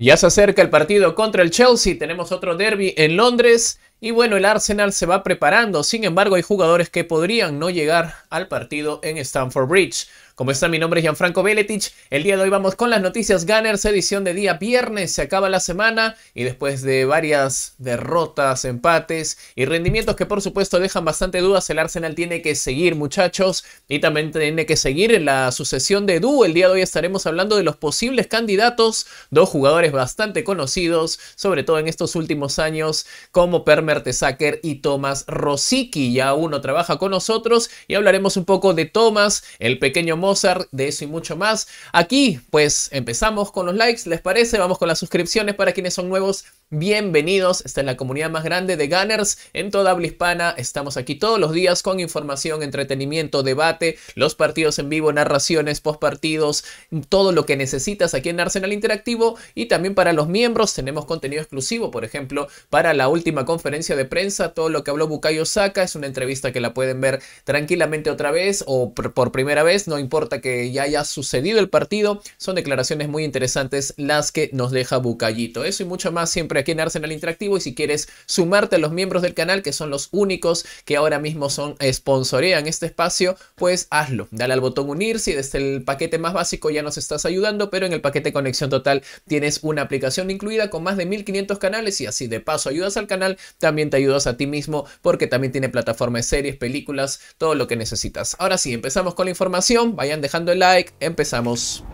Ya se acerca el partido contra el Chelsea, tenemos otro derby en Londres y bueno, el Arsenal se va preparando, sin embargo hay jugadores que podrían no llegar al partido en Stamford Bridge. Como está, mi nombre es Gianfranco Beletich El día de hoy vamos con las noticias Gunners, edición de día viernes. Se acaba la semana y después de varias derrotas, empates y rendimientos que por supuesto dejan bastante dudas, el Arsenal tiene que seguir, muchachos, y también tiene que seguir en la sucesión de dúo. El día de hoy estaremos hablando de los posibles candidatos, dos jugadores bastante conocidos, sobre todo en estos últimos años, como Perm Mertesacker y Thomas Rosicki. Ya uno trabaja con nosotros y hablaremos un poco de Thomas, el pequeño Mozart, de eso y mucho más. Aquí, pues empezamos con los likes, ¿les parece? Vamos con las suscripciones para quienes son nuevos Bienvenidos, esta en la comunidad más grande de Gunners en toda habla hispana. Estamos aquí todos los días con información, entretenimiento, debate, los partidos en vivo, narraciones, postpartidos, todo lo que necesitas aquí en Arsenal Interactivo. Y también para los miembros tenemos contenido exclusivo, por ejemplo, para la última conferencia de prensa, todo lo que habló Bukayo Saka es una entrevista que la pueden ver tranquilamente otra vez o por primera vez, no importa que ya haya sucedido el partido. Son declaraciones muy interesantes las que nos deja Bukayito, Eso y mucho más siempre aquí en Arsenal Interactivo y si quieres sumarte a los miembros del canal que son los únicos que ahora mismo son sponsorean este espacio, pues hazlo. Dale al botón unir, si desde el paquete más básico ya nos estás ayudando, pero en el paquete conexión total tienes una aplicación incluida con más de 1500 canales y así de paso ayudas al canal, también te ayudas a ti mismo porque también tiene plataformas, series, películas, todo lo que necesitas. Ahora sí, empezamos con la información, vayan dejando el like, empezamos.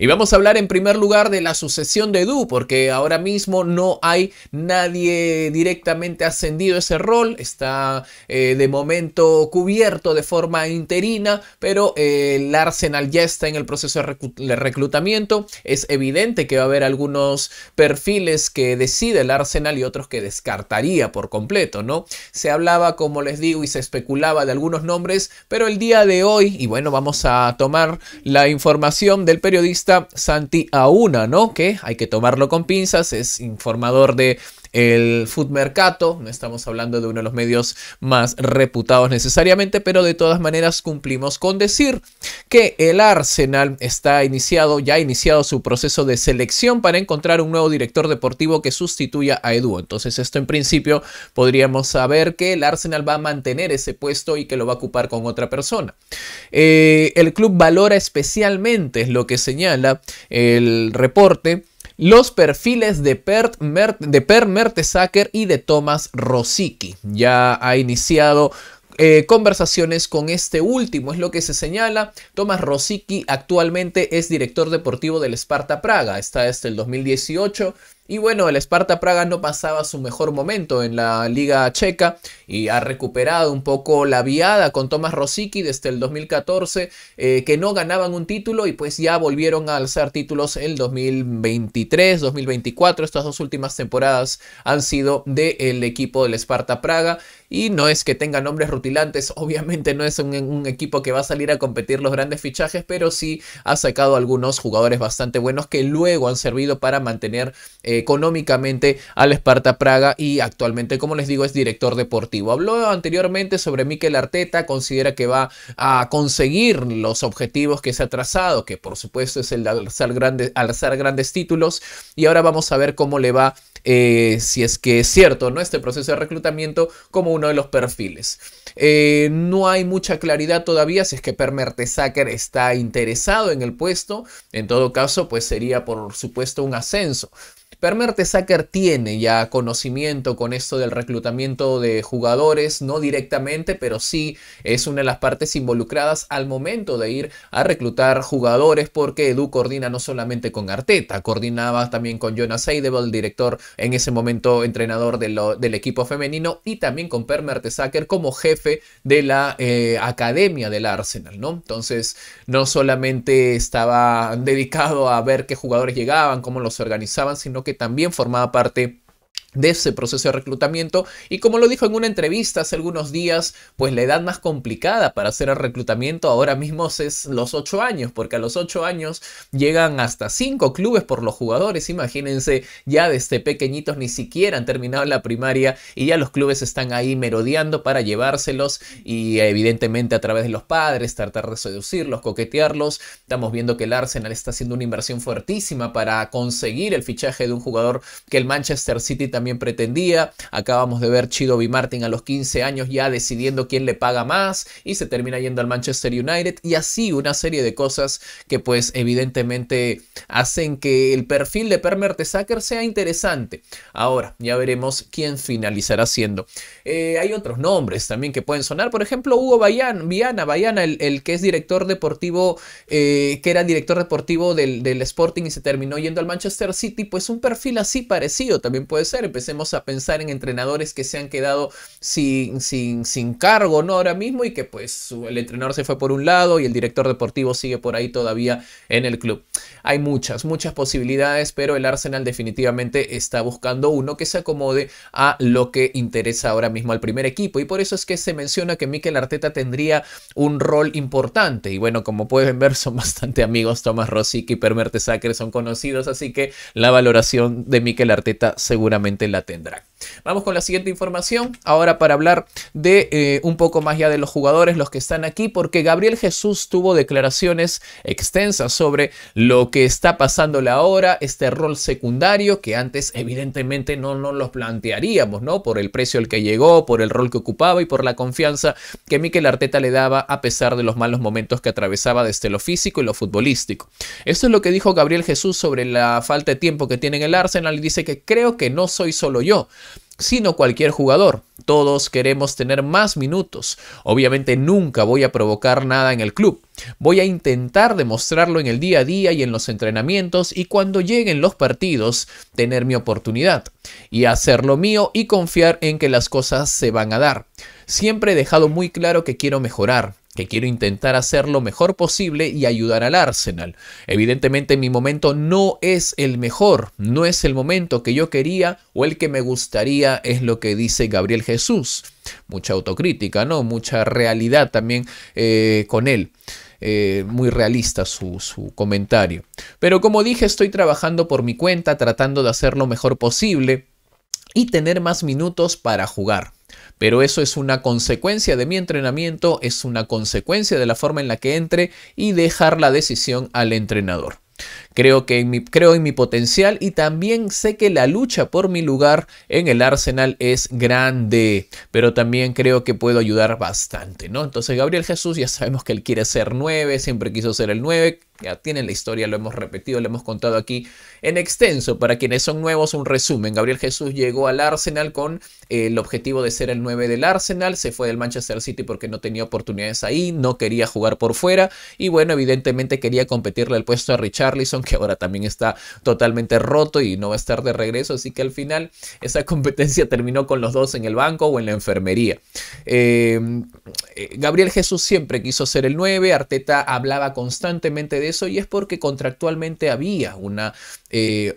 Y vamos a hablar en primer lugar de la sucesión de Du, porque ahora mismo no hay nadie directamente ascendido a ese rol, está eh, de momento cubierto de forma interina, pero eh, el Arsenal ya está en el proceso de reclutamiento. Es evidente que va a haber algunos perfiles que decide el Arsenal y otros que descartaría por completo, ¿no? Se hablaba, como les digo, y se especulaba de algunos nombres, pero el día de hoy, y bueno, vamos a tomar la información del periodista Santi Auna, ¿no? Que hay que tomarlo con pinzas, es informador de el Food Mercato, no estamos hablando de uno de los medios más reputados necesariamente, pero de todas maneras cumplimos con decir que el Arsenal está iniciado, ya ha iniciado su proceso de selección para encontrar un nuevo director deportivo que sustituya a Edu. Entonces esto en principio podríamos saber que el Arsenal va a mantener ese puesto y que lo va a ocupar con otra persona. Eh, el club valora especialmente, lo que señala el reporte, los perfiles de Per Mertesacker y de Thomas Rosicki. Ya ha iniciado eh, conversaciones con este último, es lo que se señala. Tomás Rosicki actualmente es director deportivo del Sparta Praga, está desde el 2018 y bueno, el Sparta Praga no pasaba su mejor momento en la Liga Checa y ha recuperado un poco la viada con Tomás Rosicki desde el 2014, eh, que no ganaban un título y pues ya volvieron a alzar títulos el 2023, 2024. Estas dos últimas temporadas han sido del equipo del esparta Praga y no es que tenga nombres rutilantes, obviamente no es un, equipo que va a salir a competir los grandes fichajes, pero sí ha sacado algunos jugadores bastante buenos que luego han servido para mantener. Eh, económicamente al esparta Praga y actualmente, como les digo, es director deportivo. Habló anteriormente sobre Mikel Arteta, considera que va a conseguir los objetivos que se ha trazado, que por supuesto es el de alzar grandes, alzar grandes títulos. Y ahora vamos a ver cómo le va, eh, si es que es cierto, ¿no? Este proceso de reclutamiento como uno de los perfiles. Eh, no hay mucha claridad todavía si es que Per Mertesacker está interesado en el puesto. En todo caso, pues sería por supuesto un ascenso. Per Mertesacker tiene ya conocimiento con esto del reclutamiento de jugadores, no directamente, pero sí es una de las partes involucradas al momento de ir a reclutar jugadores, porque Edu coordina no solamente con Arteta, coordinaba también con Jonas Seidel, director en ese momento entrenador del equipo femenino, y también con Per Mertesacker como jefe de la eh, academia del Arsenal, ¿no? Entonces, no solamente estaba dedicado a ver qué jugadores llegaban, cómo los organizaban, sino que también formaba parte de ese proceso de reclutamiento y como lo dijo en una entrevista hace algunos días, pues la edad más complicada para hacer el reclutamiento ahora mismo es los 8 años, porque a los 8 años llegan hasta 5 clubes por los jugadores, imagínense, ya desde pequeñitos ni siquiera han terminado la primaria y ya los clubes están ahí merodeando para llevárselos y evidentemente a través de los padres tratar de seducirlos, coquetearlos. Estamos viendo que el Arsenal está haciendo una inversión fuertísima para conseguir el fichaje de un jugador que el Manchester City también pretendía. Acabamos de ver Chido B. Martin a los 15 años ya decidiendo quién le paga más y se termina yendo al Manchester United y así una serie de cosas que pues evidentemente hacen que el perfil de Per Mertesacker sea interesante. Ahora, ya veremos quién finalizará siendo. Eh, hay otros nombres también que pueden sonar, por ejemplo Hugo viana Viana, Bayana, el, que es director deportivo, eh, que era director deportivo del, del Sporting y se terminó yendo al Manchester City, pues un perfil así parecido también puede ser empecemos a pensar en entrenadores que se han quedado sin, sin, sin cargo, ¿no? Ahora mismo y que pues el entrenador se fue por un lado y el director deportivo sigue por ahí todavía en el club. Hay muchas, muchas posibilidades, pero el Arsenal definitivamente está buscando uno que se acomode a lo que interesa ahora mismo al primer equipo y por eso es que se menciona que Mikel Arteta tendría un rol importante y bueno, como pueden ver son bastante amigos Tomás Rossi y Permerte Sacre son conocidos, así que la valoración de Mikel Arteta seguramente la tendrá Vamos con la siguiente información, ahora para hablar de eh, un poco más ya de los jugadores, los que están aquí, porque Gabriel Jesús tuvo declaraciones extensas sobre lo que está pasándole ahora, este rol secundario que antes evidentemente no nos los plantearíamos, ¿no? Por el precio al que llegó, por el rol que ocupaba y por la confianza que Miquel Arteta le daba a pesar de los malos momentos que atravesaba desde lo físico y lo futbolístico. Esto es lo que dijo Gabriel Jesús sobre la falta de tiempo que tiene en el Arsenal y dice que creo que no soy solo yo sino cualquier jugador. Todos queremos tener más minutos. Obviamente nunca voy a provocar nada en el club. Voy a intentar demostrarlo en el día a día y en los entrenamientos y cuando lleguen los partidos tener mi oportunidad y hacer lo mío y confiar en que las cosas se van a dar. Siempre he dejado muy claro que quiero mejorar, que quiero intentar hacer lo mejor posible y ayudar al Arsenal. Evidentemente mi momento no es el mejor, no es el momento que yo quería o el que me gustaría, es lo que dice Gabriel Jesús. Mucha autocrítica, ¿no? Mucha realidad también eh, con él. Eh, muy realista su, comentario. Pero como dije, estoy trabajando por mi cuenta, tratando de hacer lo mejor posible y tener más minutos para jugar pero eso es una consecuencia de mi entrenamiento, es una consecuencia de la forma en la que entre y dejar la decisión al entrenador. Creo, que en mi, creo en mi potencial y también sé que la lucha por mi lugar en el Arsenal es grande, pero también creo que puedo ayudar bastante, ¿no? Entonces Gabriel Jesús ya sabemos que él quiere ser 9, siempre quiso ser el 9, ya tienen la historia, lo hemos repetido, lo hemos contado aquí en extenso. Para quienes son nuevos, un resumen. Gabriel Jesús llegó al Arsenal con eh, el objetivo de ser el 9 del Arsenal. Se fue del Manchester City porque no tenía oportunidades ahí, no quería jugar por fuera. Y bueno, evidentemente quería competirle al puesto a Richarlison, que ahora también está totalmente roto y no va a estar de regreso. Así que al final esa competencia terminó con los dos en el banco o en la enfermería. Em, eh, Gabriel Jesús siempre quiso ser el 9, Arteta hablaba constantemente de eso y es porque contractualmente había una... Eh,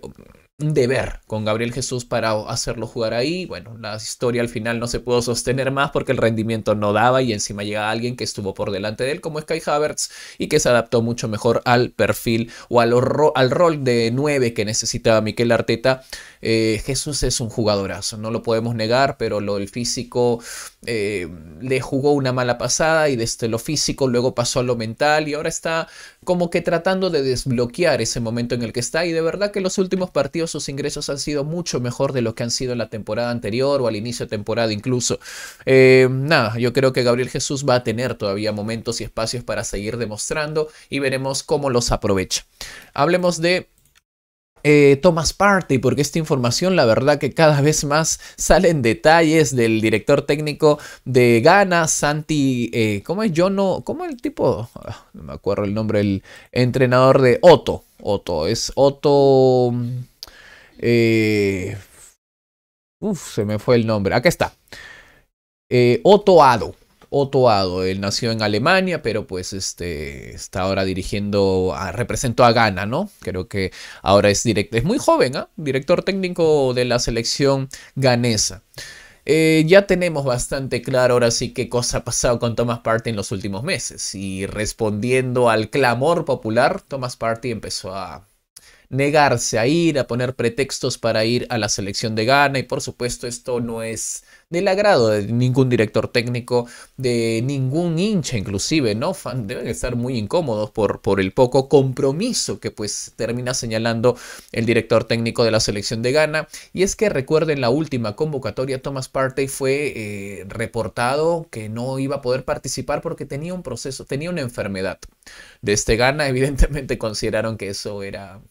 deber con Gabriel Jesús para hacerlo jugar ahí. Bueno, la historia al final no se pudo sostener más porque el rendimiento no daba y encima llega alguien que estuvo por delante de él como Sky Havertz y que se adaptó mucho mejor al perfil o al, al rol de 9 que necesitaba Miquel Arteta. Eh, Jesús es un jugadorazo, no lo podemos negar, pero lo, del físico eh, le jugó una mala pasada y desde lo físico luego pasó a lo mental y ahora está como que tratando de desbloquear ese momento en el que está y de verdad que los últimos partidos sus ingresos han sido mucho mejor de lo que han sido en la temporada anterior o al inicio de temporada incluso. Eh, nada, yo creo que Gabriel Jesús va a tener todavía momentos y espacios para seguir demostrando y veremos cómo los aprovecha. Hablemos de eh, tomas parte, porque esta información, la verdad que cada vez más salen detalles del director técnico de Ghana, Santi, eh, ¿cómo es? Yo no, ¿cómo el tipo? Ah, no me acuerdo el nombre, el entrenador de Otto, Otto, es Otto... Mm, eh, uf, se me fue el nombre, acá está. Eh, Otto Ado. Otoado, Él nació en Alemania, pero pues este, está ahora dirigiendo, a, representó a Ghana, ¿no? Creo que ahora es directo, es muy joven, ¿ah? Director técnico de la selección ganesa. Eh, ya tenemos bastante claro ahora sí qué cosa ha pasado con Thomas Party en los últimos meses. Y respondiendo al clamor popular, Thomas Party empezó a negarse a ir, a poner pretextos para ir a la selección de Ghana y por supuesto esto no es del agrado de ningún director técnico, de ningún hincha inclusive, ¿no? Fan, deben estar muy incómodos por, por el poco compromiso que pues termina señalando el director técnico de la selección de Ghana. Y es que recuerden la última convocatoria, Thomas Partey fue eh, reportado que no iba a poder participar porque tenía un proceso, tenía una enfermedad. De este Ghana evidentemente consideraron que eso era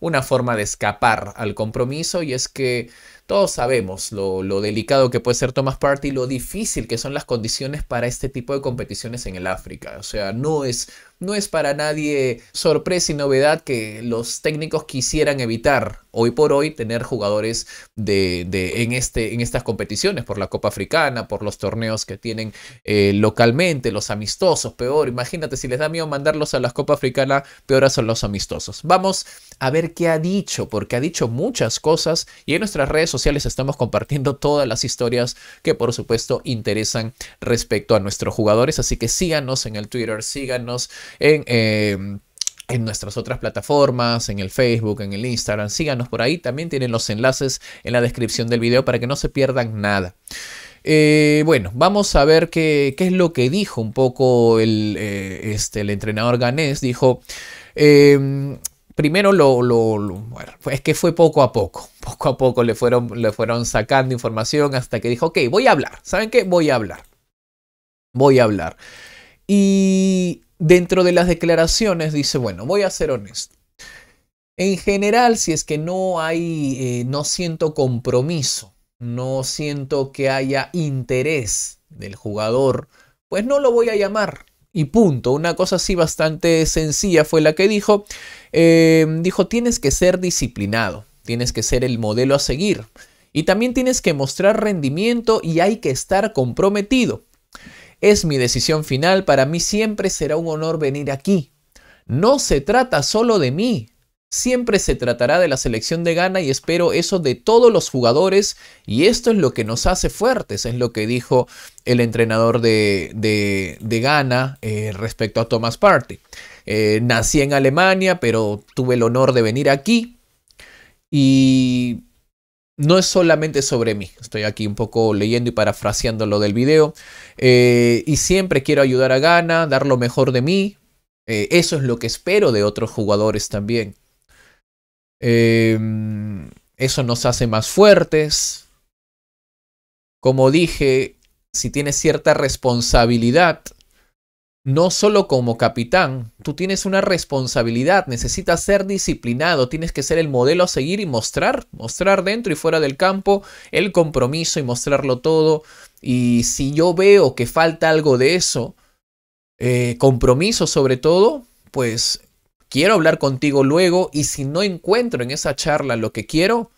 una forma de escapar al compromiso y es que todos sabemos lo, delicado que puede ser Thomas Party y lo difícil que son las condiciones para este tipo de competiciones en el África. O sea, no es, no es para nadie sorpresa y novedad que los técnicos quisieran evitar hoy por hoy tener jugadores de, de, en, este, en estas competiciones, por la Copa Africana, por los torneos que tienen eh, localmente, los amistosos, peor. Imagínate, si les da miedo mandarlos a la Copa Africana, peor son los amistosos. Vamos a ver qué ha dicho, porque ha dicho muchas cosas y en nuestras redes sociales estamos compartiendo todas las historias que por supuesto interesan respecto a nuestros jugadores. Así que síganos en el Twitter, síganos en... Em, en nuestras otras plataformas, en el Facebook, en el Instagram. Síganos por ahí. También tienen los enlaces en la descripción del video para que no se pierdan nada. Eh, bueno, vamos a ver qué, qué, es lo que dijo un poco el, eh, este, el entrenador ganés. Dijo, em, primero lo, es que fue poco a poco, poco a poco le fueron, le fueron sacando información hasta que dijo, ok, voy a hablar, ¿saben qué? Voy a hablar, voy a hablar. Y dentro de las declaraciones dice, bueno, voy a ser honesto. En general, si es que no hay, eh, no siento compromiso, no siento que haya interés del jugador, pues no lo voy a llamar, y punto. Una cosa así bastante sencilla fue la que dijo. Eh, dijo, tienes que ser disciplinado, tienes que ser el modelo a seguir. Y también tienes que mostrar rendimiento y hay que estar comprometido. Es mi decisión final, para mí siempre será un honor venir aquí. No se trata solo de mí, Siempre se tratará de la selección de Ghana y espero eso de todos los jugadores y esto es lo que nos hace fuertes, es lo que dijo el entrenador de, de, Ghana eh, respecto a Thomas Party. Eh, nací en Alemania, pero tuve el honor de venir aquí y no es solamente sobre mí. Estoy aquí un poco leyendo y parafraseando lo del video. Eh, y siempre quiero ayudar a Ghana, dar lo mejor de mí. eso es lo que espero de otros jugadores también. Em, eso nos hace más fuertes. Como dije, si tienes cierta responsabilidad, no solo como capitán, tú tienes una responsabilidad, necesitas ser disciplinado, tienes que ser el modelo a seguir y mostrar, mostrar dentro y fuera del campo el compromiso y mostrarlo todo. Y si yo veo que falta algo de eso, eh, compromiso sobre todo, pues quiero hablar contigo luego y si no encuentro en esa charla lo que quiero,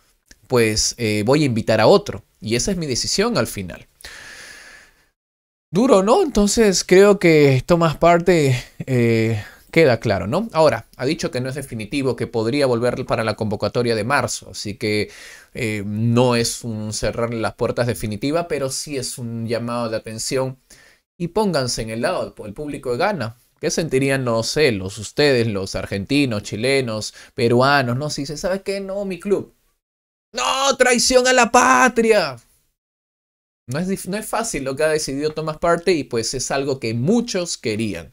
pues eh, voy a invitar a otro. Y esa es mi decisión al final. Duro, ¿no? Entonces creo que esto más parte eh, queda claro, ¿no? Ahora, ha dicho que no es definitivo, que podría volver para la convocatoria de marzo, así que eh, no es un cerrar las puertas definitiva, pero sí es un llamado de atención y pónganse en el lado el público gana. ¿Qué sentirían, no sé, los ustedes, los argentinos, chilenos, peruanos, no? Si se sabe que no, mi club. ¡No! ¡Traición a la patria! No es, fácil lo que ha decidido Tomás Parte y pues es algo que muchos querían.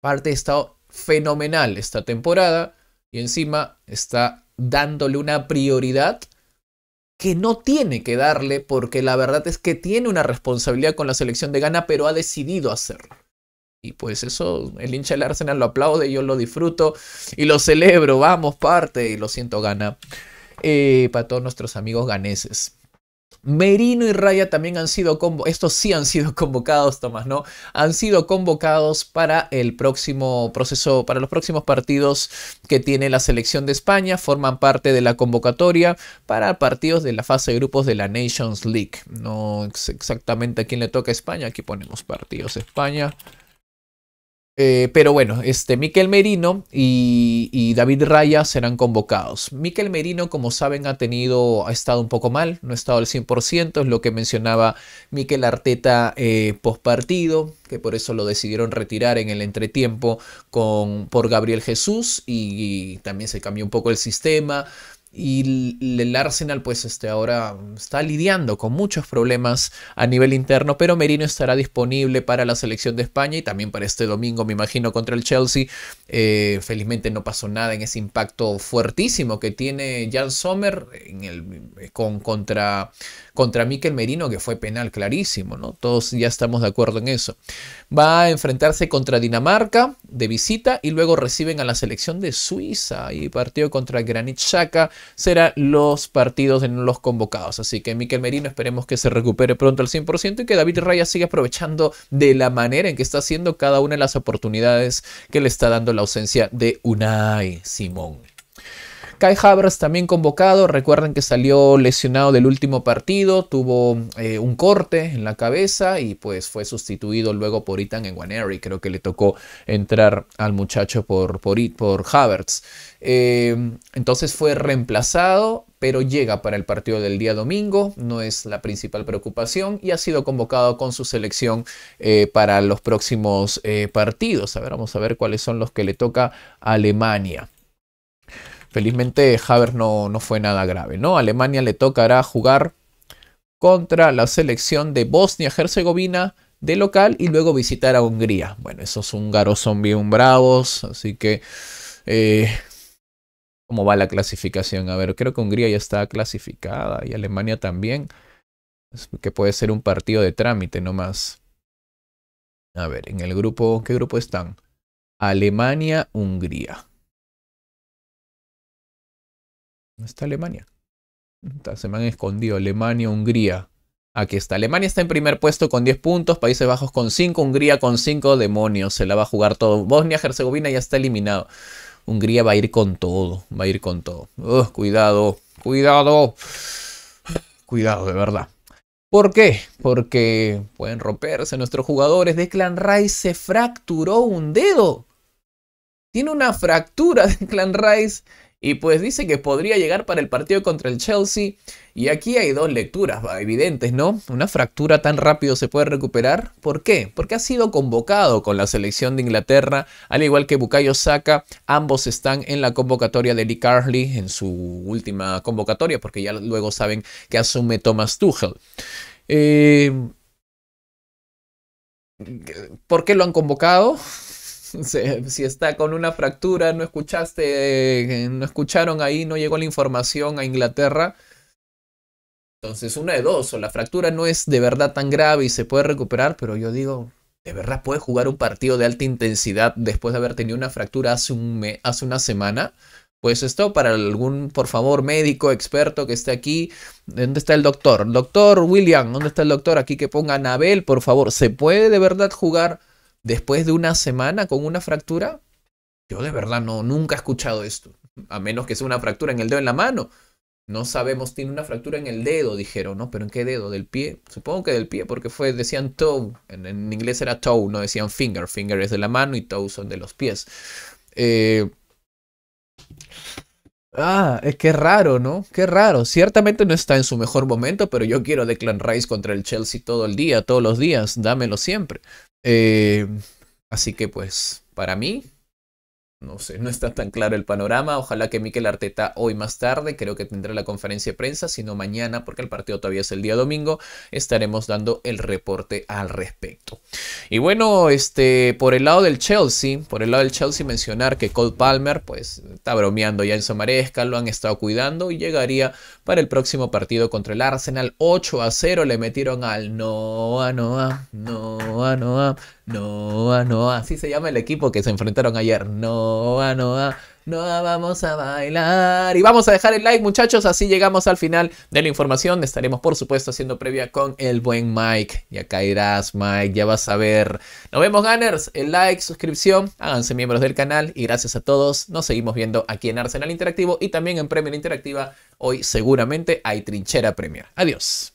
Parte ha estado fenomenal esta temporada y encima está dándole una prioridad que no tiene que darle porque la verdad es que tiene una responsabilidad con la selección de Ghana pero ha decidido hacerlo. Y pues eso, el hincha del Arsenal lo aplaude, yo lo disfruto y lo celebro, vamos, parte, y lo siento, gana. Eh, para todos nuestros amigos ganeses. Merino y Raya también han sido convocados, estos sí han sido convocados, Tomás, ¿no? Han sido convocados para el próximo proceso, para los próximos partidos que tiene la selección de España, forman parte de la convocatoria para partidos de la fase de grupos de la Nations League. No exactamente a quién le toca España, aquí ponemos partidos España. Eh, pero bueno, este, Miquel Merino y, David Raya serán convocados. Miquel Merino, como saben, ha tenido, ha estado un poco mal, no ha estado al 100%, es lo que mencionaba Miquel Arteta eh, post partido, que por eso lo decidieron retirar en el entretiempo con, por Gabriel Jesús y también se cambió un poco el sistema. Y el Arsenal pues este, ahora está lidiando con muchos problemas a nivel interno, pero Merino estará disponible para la selección de España y también para este domingo, me imagino, contra el Chelsea. Eh, felizmente no pasó nada en ese impacto fuertísimo que tiene Jan Sommer en el, con, contra, contra Miquel Merino, que fue penal clarísimo, ¿no? Todos ya estamos de acuerdo en eso. Va a enfrentarse contra Dinamarca de visita y luego reciben a la selección de Suiza y partido contra Granit Xhaka serán los partidos en los convocados. Así que Miquel Merino esperemos que se recupere pronto al 100% y que David Raya siga aprovechando de la manera en que está haciendo cada una de las oportunidades que le está dando la ausencia de Unai Simón. Kai Havertz también convocado, recuerden que salió lesionado del último partido, tuvo eh, un corte en la cabeza y pues fue sustituido luego por Ethan Wannery. creo que le tocó entrar al muchacho por, por, Havertz. Eh, entonces fue reemplazado, pero llega para el partido del día domingo, no es la principal preocupación y ha sido convocado con su selección eh, para los próximos partidos. A ver, vamos a ver cuáles son los que le toca a Alemania. Felizmente Haber no, no fue nada grave, ¿no? Alemania le tocará jugar contra la selección de Bosnia-Herzegovina de local y luego visitar a Hungría. Bueno, esos húngaros son bien bravos, así que... Eh, ¿Cómo va la clasificación? A ver, creo que Hungría ya está clasificada y Alemania también. Que puede ser un partido de trámite nomás. A ver, en el grupo, ¿qué grupo están? Alemania, Hungría. está Alemania. Se me han escondido Alemania, Hungría. Aquí está. Alemania está en primer puesto con 10 puntos, Países Bajos con 5, Hungría con 5, demonios, se la va a jugar todo. Bosnia, Herzegovina ya está eliminado. Hungría va a ir con todo, va a ir con todo. cuidado, cuidado, cuidado, de verdad. ¿Por qué? Porque pueden romperse nuestros jugadores. De Clan Rice se fracturó un dedo. Tiene una fractura de Clan Rice y pues dice que podría llegar para el partido contra el Chelsea. Y aquí hay dos lecturas evidentes, ¿no? Una fractura tan rápido se puede recuperar. ¿Por qué? Porque ha sido convocado con la selección de Inglaterra, al igual que Bukayo Saka. Ambos están en la convocatoria de Lee Carly en su última convocatoria, porque ya luego saben que asume Thomas Tuchel. Eh, ¿Por qué lo han convocado? si está con una fractura, no escuchaste, eh, no escucharon ahí, no llegó la información a Inglaterra. Entonces, una de dos, o la fractura no es de verdad tan grave y se puede recuperar, pero yo digo, ¿de verdad puede jugar un partido de alta intensidad después de haber tenido una fractura hace, un hace una semana? Pues esto para algún, por favor, médico, experto que esté aquí. ¿Dónde está el doctor? Doctor William, ¿dónde está el doctor? Aquí que ponga Anabel, por favor. ¿Se puede de verdad jugar después de una semana con una fractura, yo de verdad no, nunca he escuchado esto, a menos que sea una fractura en el dedo en la mano. No sabemos, tiene una fractura en el dedo, dijeron, ¿no? ¿Pero en qué dedo? ¿Del pie? Supongo que del pie, porque fue, decían toe, en, inglés era toe, no decían finger, finger es de la mano y toe son de los pies. Eh, Ah, es que raro, ¿no? Qué raro. Ciertamente no está en su mejor momento, pero yo quiero de Clan Rice contra el Chelsea todo el día, todos los días. Dámelo siempre. Eh, así que pues, para mí, no sé, no está tan claro el panorama. Ojalá que Miquel Arteta hoy más tarde, creo que tendrá la conferencia de prensa, sino mañana, porque el partido todavía es el día domingo, estaremos dando el reporte al respecto. Y bueno, este, por el lado del Chelsea, por el lado del Chelsea mencionar que Cole Palmer, pues, está bromeando ya en Samaresca, lo han estado cuidando y llegaría para el próximo partido contra el Arsenal. 8 a 0 le metieron al Noa, Noa, Noa, Noa, Noa, Noa. Así se llama el equipo que se enfrentaron ayer, No Noa, Noa. vamos a bailar. Y vamos a dejar el like, muchachos. Así llegamos al final de la información. Estaremos, por supuesto, haciendo previa con el buen Mike. Ya caerás, Mike. Ya vas a ver. Nos vemos, Gunners. El like, suscripción. Háganse miembros del canal. Y gracias a todos. Nos seguimos viendo aquí en Arsenal Interactivo y también en Premier Interactiva. Hoy seguramente hay trinchera Premier. Adiós.